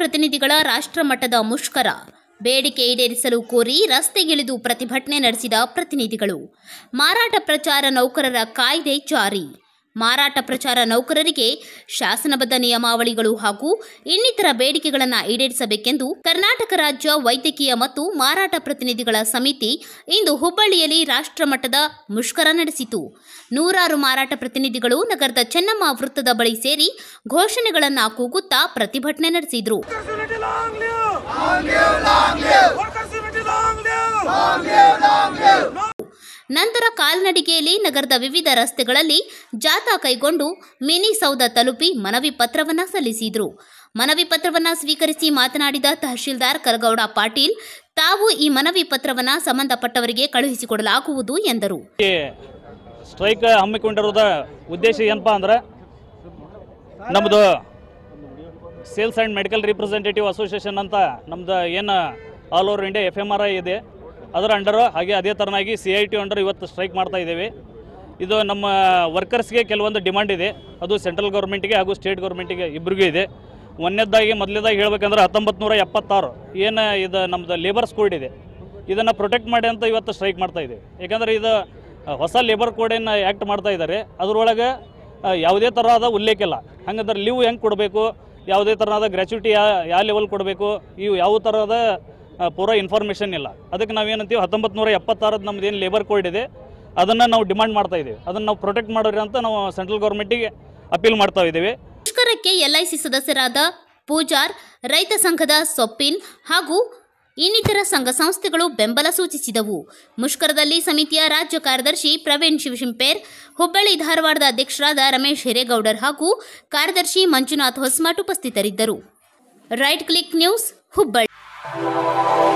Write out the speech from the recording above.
ಪ್ರತಿನಿಧಿಗಳ ರಾಷ್ಟ್ರಮಟ್ಟದ ಮುಷ್ಕರ ಬೇಡಿಕೆ ಈಡೇರಿಸಲು ಕೋರಿ ರಸ್ತೆಗಿಳಿದು ಪ್ರತಿಭಟನೆ ನಡೆಸಿದ ಪ್ರತಿನಿಧಿಗಳು ಮಾರಾಟ ಪ್ರಚಾರ ನೌಕರರ ಕಾಯ್ದೆ ಜಾರಿ ಮಾರಾಟ ಪ್ರಚಾರ ನೌಕರರಿಗೆ ಶಾಸನಬದ್ಧ ನಿಯಮಾವಳಿಗಳು ಹಾಗೂ ಇನ್ನಿತರ ಬೇಡಿಕೆಗಳನ್ನು ಈಡೇರಿಸಬೇಕೆಂದು ಕರ್ನಾಟಕ ರಾಜ್ಯ ವೈದ್ಯಕೀಯ ಮತ್ತು ಮಾರಾಟ ಪ್ರತಿನಿಧಿಗಳ ಸಮಿತಿ ಇಂದು ಹುಬ್ಬಳ್ಳಿಯಲ್ಲಿ ರಾಷ್ಟ್ರಮಟ್ಟದ ಮುಷ್ಕರ ನಡೆಸಿತು ನೂರಾರು ಮಾರಾಟ ಪ್ರತಿನಿಧಿಗಳು ನಗರದ ಚೆನ್ನಮ್ಮ ವೃತ್ತದ ಬಳಿ ಸೇರಿ ಘೋಷಣೆಗಳನ್ನು ಕೂಗುತ್ತಾ ಪ್ರತಿಭಟನೆ ನಡೆಸಿದರು ನಂತರ ಕಾಲ್ನಡಿಗೆಯಲ್ಲಿ ನಗರದ ವಿವಿಧ ರಸ್ತೆಗಳಲ್ಲಿ ಜಾಥಾ ಕೈಗೊಂಡು ಮಿನಿ ಸೌಧ ತಲುಪಿ ಮನವಿ ಪತ್ರವನ್ನು ಸಲ್ಲಿಸಿದರು ಮನವಿ ಪತ್ರವನ್ನು ಸ್ವೀಕರಿಸಿ ಮಾತನಾಡಿದ ತಹಶೀಲ್ದಾರ್ ಕರಗೌಡ ಪಾಟೀಲ್ ತಾವು ಈ ಮನವಿ ಪತ್ರವನ್ನು ಸಂಬಂಧಪಟ್ಟವರಿಗೆ ಕಳುಹಿಸಿಕೊಡಲಾಗುವುದು ಎಂದರು ಸ್ಟ್ರೈಕ್ ಹಮ್ಮಿಕೊಂಡಿರುವುದ ಉದ್ದೇಶ ಏನಪ್ಪಾ ಅಂದ್ರೆ ನಮ್ಮದು sales and medical representative association ಅಂತ ನಮ್ಮದು ಏನು all over India F M R I ಇದೆ ಅದರ ಅಂಡರು ಹಾಗೆ ಅದೇ ಥರನಾಗಿ ಸಿ ಐ ಟಿ ಅಂಡರ್ ಇವತ್ತು ಸ್ಟ್ರೈಕ್ ಮಾಡ್ತಾ ಇದ್ದೇವೆ ಇದು ನಮ್ಮ ವರ್ಕರ್ಸ್ಗೆ ಕೆಲವೊಂದು ಡಿಮಾಂಡ್ ಇದೆ ಅದು ಸೆಂಟ್ರಲ್ ಗೌರ್ಮೆಂಟ್ಗೆ ಹಾಗೂ ಸ್ಟೇಟ್ ಗೌರ್ಮೆಂಟಿಗೆ ಇಬ್ಬರಿಗೂ ಇದೆ ಒಂದನೇದಾಗಿ ಮೊದಲನೇದಾಗಿ ಹೇಳಬೇಕಂದ್ರೆ ಹತ್ತೊಂಬತ್ತು ನೂರ ಎಪ್ಪತ್ತಾರು ಏನು ಇದು ನಮ್ಮದು ಲೇಬರ್ಸ್ ಕೋಡ್ ಇದೆ ಇದನ್ನು ಪ್ರೊಟೆಕ್ಟ್ ಮಾಡಿ ಅಂತ ಇವತ್ತು ಸ್ಟ್ರೈಕ್ ಮಾಡ್ತಾ ಇದೆ ಯಾಕಂದರೆ ಇದು ಹೊಸ ಲೇಬರ್ ಕೋಡನ್ನು ಆ್ಯಕ್ಟ್ ಮಾಡ್ತಾ ಇದ್ದಾರೆ ಅದರೊಳಗೆ ಯಾವುದೇ ಥರದ ಉಲ್ಲೇಖ ಇಲ್ಲ ಹಂಗಂದ್ರೆ ಲೀವ್ ಹೆಂಗೆ ಕೊಡಬೇಕು ಯಾವುದೇ ಥರದ ಗ್ರ್ಯಾಚ್ಯುಟಿ ಯಾವ ಲೆವೆಲ್ ಕೊಡಬೇಕು ಇವು ಯಾವ ಥರದ ಪೂರ ಇನ್ಫಾರ್ಮೇಷನ್ ಇಲ್ಲ ಅದಕ್ಕೆ ನಾವೇನಂತೀವಿ ಹತ್ತೊಂಬತ್ತು ನೂರ ಎಪ್ಪತ್ತಾರದ ನಮ್ದು ಏನು ಲೇಬರ್ ಕೋಡ್ ಇದೆ ಅದನ್ನು ನಾವು ಡಿಮಾಂಡ್ ಮಾಡ್ತಾ ಇದ್ದೀವಿ ಅದನ್ನು ನಾವು ಪ್ರೊಟೆಕ್ಟ್ ಮಾಡೋರಿ ಅಂತ ನಾವು ಸೆಂಟ್ರಲ್ ಗೌರ್ಮೆಂಟಿಗೆ ಅಪೀಲ್ ಮಾಡ್ತಾ ಇದ್ದೀವಿ ಐ ಸಿ ಸದಸ್ಯರಾದ ಪೂಜಾರ್ ರೈತ ಸಂಘದ ಸೊಪ್ಪಿನ್ ಹಾಗೂ ಇನ್ನಿತರ ಸಂಘ ಸಂಸ್ಥೆಗಳು ಬೆಂಬಲ ಸೂಚಿಸಿದವು ಮುಷ್ಕರದಲ್ಲಿ ಸಮಿತಿಯ ರಾಜ್ಯ ಕಾರ್ಯದರ್ಶಿ ಪ್ರವೀಣ್ ಶಿವಶಿಂಪೇರ್ ಹುಬ್ಬಳ್ಳಿ ಧಾರವಾಡದ ಅಧ್ಯಕ್ಷರಾದ ರಮೇಶ್ ಹಿರೇಗೌಡರ್ ಹಾಗೂ ಕಾರ್ಯದರ್ಶಿ ಮಂಜುನಾಥ್ ಹೊಸ್ಮಾಟ್ ಉಪಸ್ಥಿತರಿದ್ದರು Right Click News Hubballi Thank you.